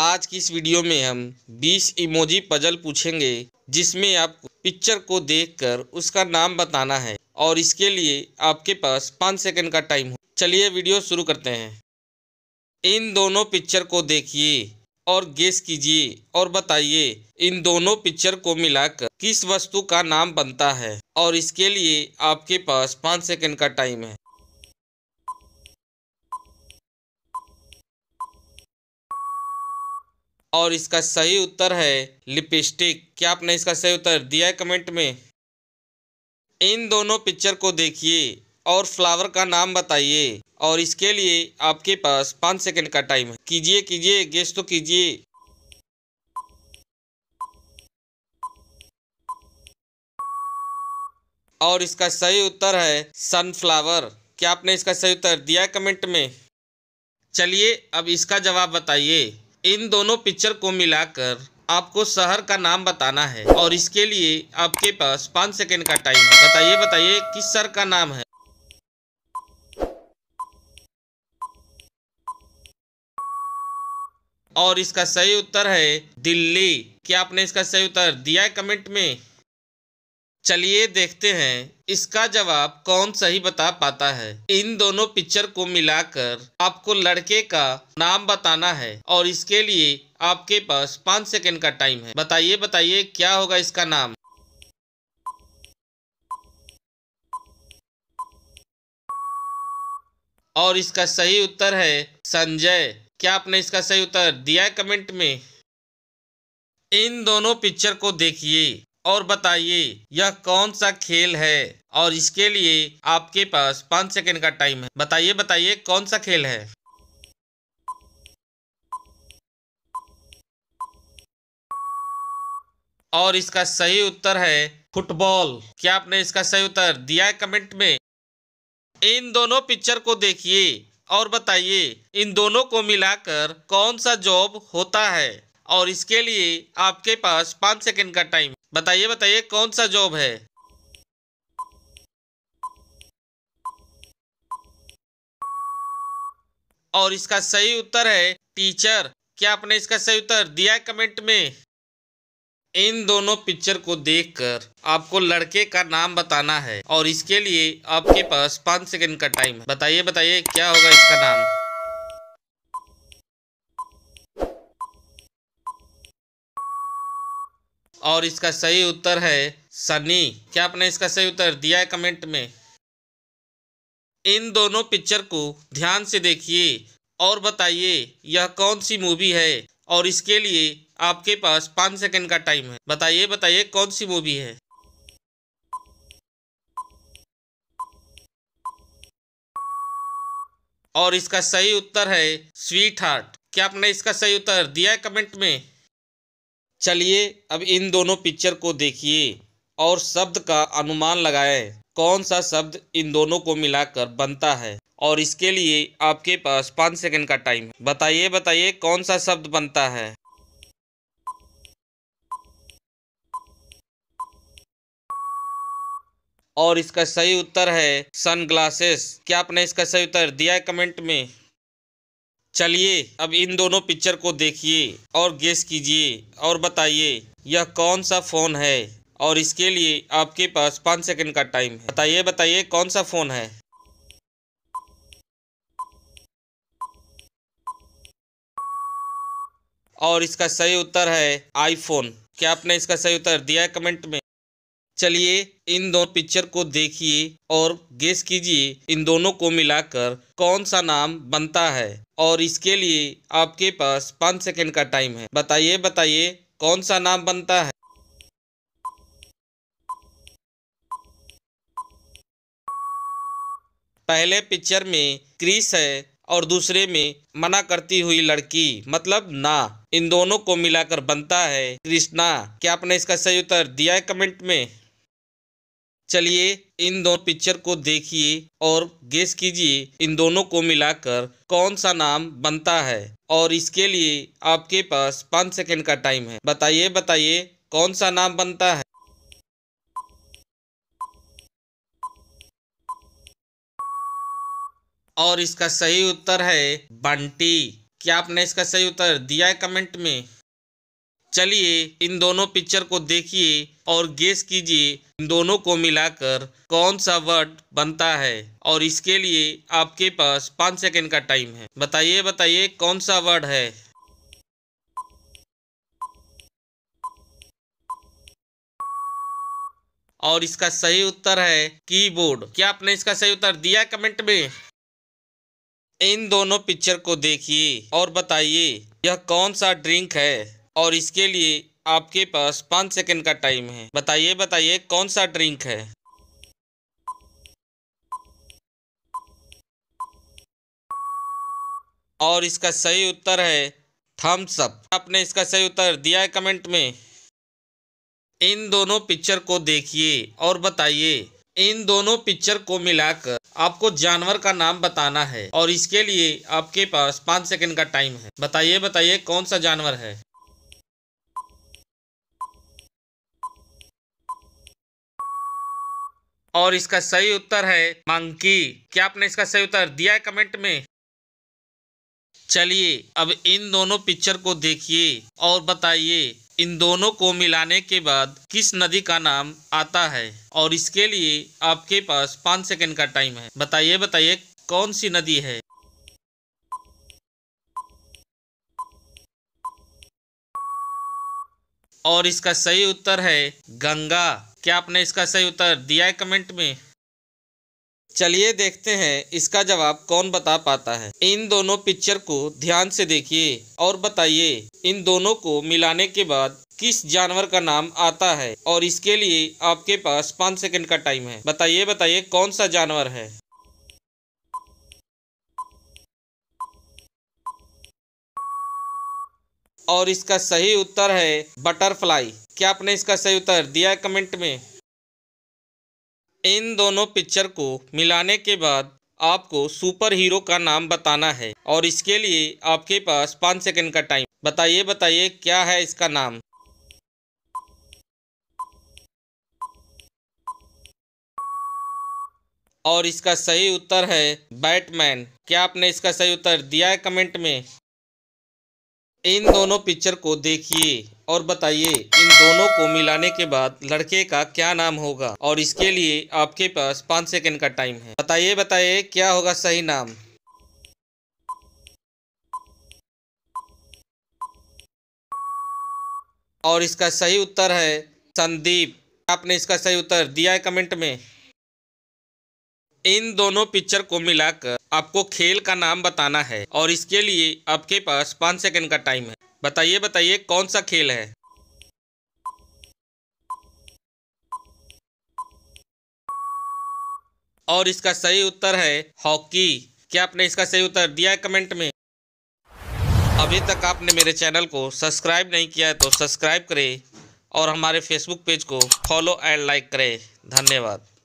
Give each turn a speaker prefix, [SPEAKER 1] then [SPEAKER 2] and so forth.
[SPEAKER 1] आज की इस वीडियो में हम 20 इमोजी पजल पूछेंगे जिसमें आपको पिक्चर को देखकर उसका नाम बताना है और इसके लिए आपके पास पाँच सेकंड का टाइम हो चलिए वीडियो शुरू करते हैं इन दोनों पिक्चर को देखिए और गेस कीजिए और बताइए इन दोनों पिक्चर को मिलाकर किस वस्तु का नाम बनता है और इसके लिए आपके पास पाँच सेकंड का टाइम है और इसका सही उत्तर है लिपस्टिक क्या आपने इसका सही उत्तर दिया है कमेंट में इन दोनों पिक्चर को देखिए और फ्लावर का नाम बताइए और इसके लिए आपके पास पाँच सेकंड का टाइम है कीजिए कीजिए गेस्ट तो कीजिए और इसका सही उत्तर है सनफ्लावर क्या आपने इसका सही उत्तर दिया कमेंट में चलिए अब इसका जवाब बताइए इन दोनों पिक्चर को मिलाकर आपको शहर का नाम बताना है और इसके लिए आपके पास पाँच सेकेंड का टाइम है बताइए बताइए किस शहर का नाम है और इसका सही उत्तर है दिल्ली क्या आपने इसका सही उत्तर दिया है कमेंट में चलिए देखते हैं इसका जवाब कौन सही बता पाता है इन दोनों पिक्चर को मिलाकर आपको लड़के का नाम बताना है और इसके लिए आपके पास पाँच सेकंड का टाइम है बताइए बताइए क्या होगा इसका नाम और इसका सही उत्तर है संजय क्या आपने इसका सही उत्तर दिया है कमेंट में इन दोनों पिक्चर को देखिए और बताइए यह कौन सा खेल है और इसके लिए आपके पास पाँच सेकेंड का टाइम है बताइए बताइए कौन सा खेल है और इसका सही उत्तर है फुटबॉल क्या आपने इसका सही उत्तर दिया है कमेंट में इन दोनों पिक्चर को देखिए और बताइए इन दोनों को मिलाकर कौन सा जॉब होता है और इसके लिए आपके पास पाँच सेकेंड का टाइम बताइए बताइए कौन सा जॉब है और इसका सही उत्तर है टीचर क्या आपने इसका सही उत्तर दिया है कमेंट में इन दोनों पिक्चर को देखकर आपको लड़के का नाम बताना है और इसके लिए आपके पास पाँच सेकंड का टाइम है बताइए बताइए क्या होगा इसका नाम और इसका सही उत्तर है सनी क्या आपने इसका सही उत्तर दिया है कमेंट में इन दोनों पिक्चर को ध्यान से देखिए और बताइए यह कौन सी मूवी है और इसके लिए आपके पास पाँच सेकंड का टाइम है बताइए बताइए कौन सी मूवी है और इसका सही उत्तर है स्वीट हार्ट क्या आपने इसका सही उत्तर दिया है कमेंट में चलिए अब इन दोनों पिक्चर को देखिए और शब्द का अनुमान लगाएं कौन सा शब्द इन दोनों को मिलाकर बनता है और इसके लिए आपके पास पाँच सेकंड का टाइम है बताइए बताइए कौन सा शब्द बनता है और इसका सही उत्तर है सनग्लासेस क्या आपने इसका सही उत्तर दिया है कमेंट में चलिए अब इन दोनों पिक्चर को देखिए और गेस कीजिए और बताइए यह कौन सा फ़ोन है और इसके लिए आपके पास पाँच सेकंड का टाइम है बताइए बताइए कौन सा फ़ोन है और इसका सही उत्तर है आईफोन क्या आपने इसका सही उत्तर दिया है कमेंट में चलिए इन दोनों पिक्चर को देखिए और गेस कीजिए इन दोनों को मिलाकर कौन सा नाम बनता है और इसके लिए आपके पास पाँच सेकंड का टाइम है बताइए बताइए कौन सा नाम बनता है पहले पिक्चर में क्रिस है और दूसरे में मना करती हुई लड़की मतलब ना इन दोनों को मिलाकर बनता है कृष्णा क्या आपने इसका सही उत्तर दिया है कमेंट में चलिए इन दोनों पिक्चर को देखिए और गेस कीजिए इन दोनों को मिलाकर कौन सा नाम बनता है और इसके लिए आपके पास पाँच सेकंड का टाइम है बताइए बताइए कौन सा नाम बनता है और इसका सही उत्तर है बंटी क्या आपने इसका सही उत्तर दिया है कमेंट में चलिए इन दोनों पिक्चर को देखिए और गेस कीजिए इन दोनों को मिलाकर कौन सा वर्ड बनता है और इसके लिए आपके पास पाँच सेकंड का टाइम है बताइए बताइए कौन सा वर्ड है और इसका सही उत्तर है कीबोर्ड क्या आपने इसका सही उत्तर दिया कमेंट में इन दोनों पिक्चर को देखिए और बताइए यह कौन सा ड्रिंक है और इसके लिए आपके पास पाँच सेकंड का टाइम है बताइए बताइए कौन सा ड्रिंक है और इसका सही उत्तर है थम्स अप आपने इसका सही उत्तर दिया है कमेंट में इन दोनों पिक्चर को देखिए और बताइए इन दोनों पिक्चर को मिलाकर आपको जानवर का नाम बताना है और इसके लिए आपके पास पाँच सेकंड का टाइम है बताइए बताइए कौन सा जानवर है और इसका सही उत्तर है मंकी क्या आपने इसका सही उत्तर दिया है कमेंट में चलिए अब इन दोनों पिक्चर को देखिए और बताइए इन दोनों को मिलाने के बाद किस नदी का नाम आता है और इसके लिए आपके पास पाँच सेकंड का टाइम है बताइए बताइए कौन सी नदी है और इसका सही उत्तर है गंगा क्या आपने इसका सही उत्तर दिया है कमेंट में चलिए देखते हैं इसका जवाब कौन बता पाता है इन दोनों पिक्चर को ध्यान से देखिए और बताइए इन दोनों को मिलाने के बाद किस जानवर का नाम आता है और इसके लिए आपके पास पाँच सेकंड का टाइम है बताइए बताइए कौन सा जानवर है और इसका सही उत्तर है बटरफ्लाई क्या आपने इसका सही उत्तर दिया है कमेंट में इन दोनों पिक्चर को मिलाने के बाद आपको सुपर हीरो का नाम बताना है और इसके लिए आपके पास पाँच सेकंड का टाइम बताइए बताइए क्या है इसका नाम और इसका सही उत्तर है बैटमैन क्या आपने इसका सही उत्तर दिया है कमेंट में इन दोनों पिक्चर को देखिए और बताइए इन दोनों को मिलाने के बाद लड़के का क्या नाम होगा और इसके लिए आपके पास पाँच सेकेंड का टाइम है बताइए बताइए क्या होगा सही नाम और इसका सही उत्तर है संदीप आपने इसका सही उत्तर दिया है कमेंट में इन दोनों पिक्चर को मिलाकर आपको खेल का नाम बताना है और इसके लिए आपके पास पाँच सेकंड का टाइम है बताइए बताइए कौन सा खेल है और इसका सही उत्तर है हॉकी क्या आपने इसका सही उत्तर दिया है कमेंट में अभी तक आपने मेरे चैनल को सब्सक्राइब नहीं किया है तो सब्सक्राइब करें और हमारे फेसबुक पेज को फॉलो एंड लाइक करें धन्यवाद